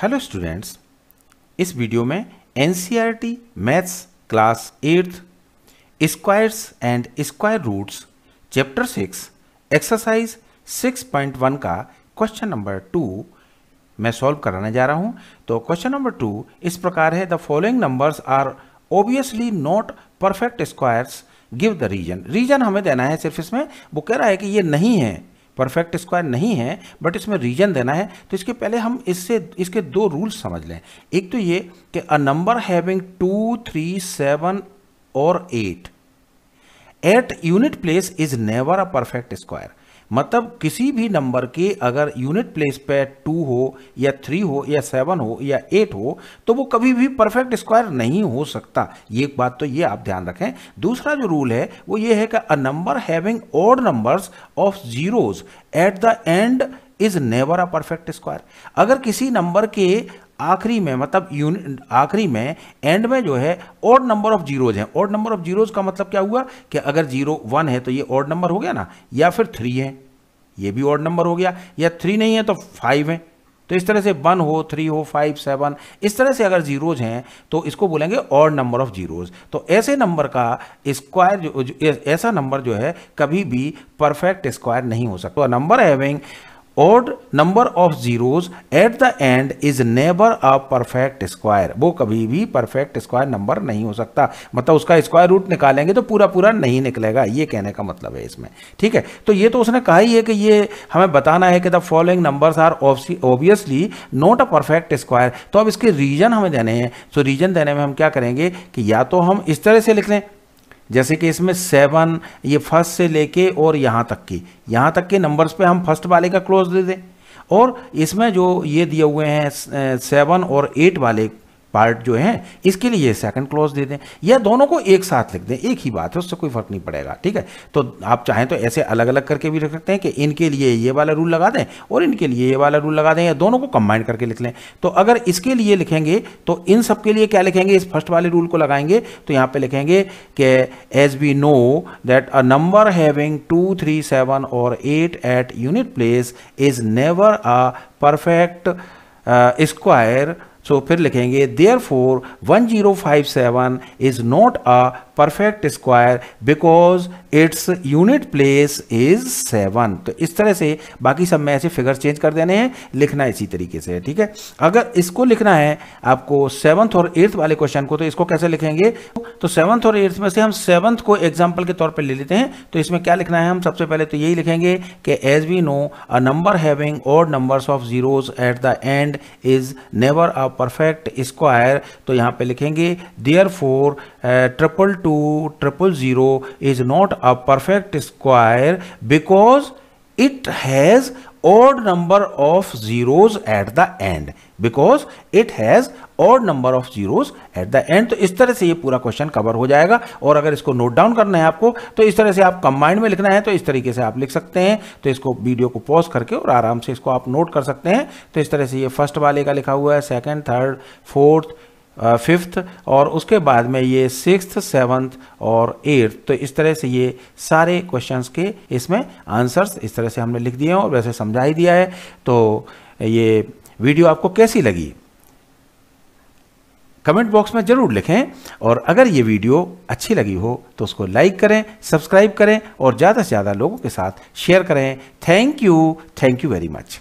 hello students इस video में एन maths class eighth squares and square roots chapter six exercise 6.1 का question number two मैं solve कराने जा रहा हूं तो क्वेश्चन नंबर टू इस प्रकार है the following numbers are obviously not perfect squares give the reason reason हमें देना है सिर्फ इसमें वो कह रहा है कि ये नहीं है परफेक्ट स्क्वायर नहीं है बट इसमें रीजन देना है तो इसके पहले हम इससे इसके दो रूल्स समझ लें एक तो ये कि a number having two three seven और eight eight unit place is never a perfect square मतलब किसी भी नंबर के अगर यूनिट प्लेस पे टू हो या थ्री हो या सेवन हो या एट हो तो वो कभी भी परफेक्ट स्क्वायर नहीं हो सकता ये एक बात तो ये आप ध्यान रखें दूसरा जो रूल है वो ये है कि a number having odd numbers of zeros at the end is never a perfect square अगर किसी नंबर के आखिरी में मतलब आखिरी में एंड में जो है ऑड नंबर ऑफ जीरोज हैं ऑड नंबर ऑफ जीरोज का मतलब क्या हुआ कि अगर जीरो वन है तो ये ऑड नंबर हो गया ना या फिर थ्री है ये भी ऑड नंबर हो गया या थ्री नहीं है तो फाइव है तो इस तरह से वन हो थ्री हो फाइव सेवन इस तरह से अगर जीरोज हैं तो इसको बोलेंगे और नंबर ऑफ जीरोज तो ऐसे नंबर का स्क्वायर जो ऐसा नंबर जो है कभी भी परफेक्ट स्क्वायर नहीं हो सकता नंबर तो having odd number of zeros at the end is never a perfect square वो कभी भी परफेक्ट स्क्वायर नंबर नहीं हो सकता मतलब उसका स्क्वायर रूट निकालेंगे तो पूरा पूरा नहीं निकलेगा ये कहने का मतलब है इसमें ठीक है तो ये तो उसने कहा ही है कि ये हमें बताना है कि the following numbers are obviously not a perfect square तो अब इसके रीजन हमें देने हैं तो रीजन देने में हम क्या करेंगे कि या तो हम इस तरह से लिख लें जैसे कि इसमें सेवन ये फर्स्ट से लेके और यहाँ तक की यहाँ तक के नंबर्स पे हम फर्स्ट वाले का क्लोज दे दें और इसमें जो ये दिए हुए हैं सेवन eh, और एट वाले पार्ट जो है इसके लिए सेकंड क्लॉज दे दें या दोनों को एक साथ लिख दें एक ही बात है उससे कोई फर्क नहीं पड़ेगा ठीक है तो आप चाहें तो ऐसे अलग अलग करके भी रख सकते हैं कि इनके लिए ये वाला रूल लगा दें और इनके लिए ये वाला रूल लगा दें या दोनों को कंबाइन करके लिख लें तो अगर इसके लिए लिखेंगे तो इन सब के लिए क्या लिखेंगे इस फर्स्ट वाले रूल को लगाएंगे तो यहाँ पर लिखेंगे कि as we know that a number having two three seven और eight eight unit place is never a perfect square so so, फिर लिखेंगे there four one zero five seven is not a perfect square because it's unit place is seven तो इस तरह से बाकी सब में ऐसे फिगर्स चेंज कर देने हैं लिखना इसी तरीके से है ठीक है अगर इसको लिखना है आपको सेवन्थ और एट्थ वाले क्वेश्चन को तो इसको कैसे लिखेंगे तो सेवन्थ और एट्थ में से हम सेवन्थ को एग्जाम्पल के तौर पर ले लेते हैं तो इसमें क्या लिखना है हम सबसे पहले तो यही लिखेंगे कि as we know a number having और number of zeros at the end is never a perfect square तो यहाँ पे लिखेंगे there four triple two two triple zero is not a perfect square because it has odd number of zeros at the end because it has odd number of zeros at the end तो इस तरह से ये पूरा question cover हो जाएगा और अगर इसको नोट डाउन करना है आपको तो इस तरह से आप कंबाइंड में लिखना है तो इस तरीके से आप लिख सकते हैं तो इसको वीडियो को पॉज करके और आराम से इसको आप नोट कर सकते हैं तो इस तरह से ये फर्स्ट वाले का लिखा हुआ है सेकेंड थर्ड फोर्थ फिफ्थ और उसके बाद में ये सिक्स्थ सेवन्थ और एट्थ तो इस तरह से ये सारे क्वेश्चंस के इसमें आंसर्स इस तरह से हमने लिख दिए हैं और वैसे समझा ही दिया है तो ये वीडियो आपको कैसी लगी कमेंट बॉक्स में ज़रूर लिखें और अगर ये वीडियो अच्छी लगी हो तो उसको लाइक करें सब्सक्राइब करें और ज़्यादा से ज़्यादा लोगों के साथ शेयर करें thank you thank you very much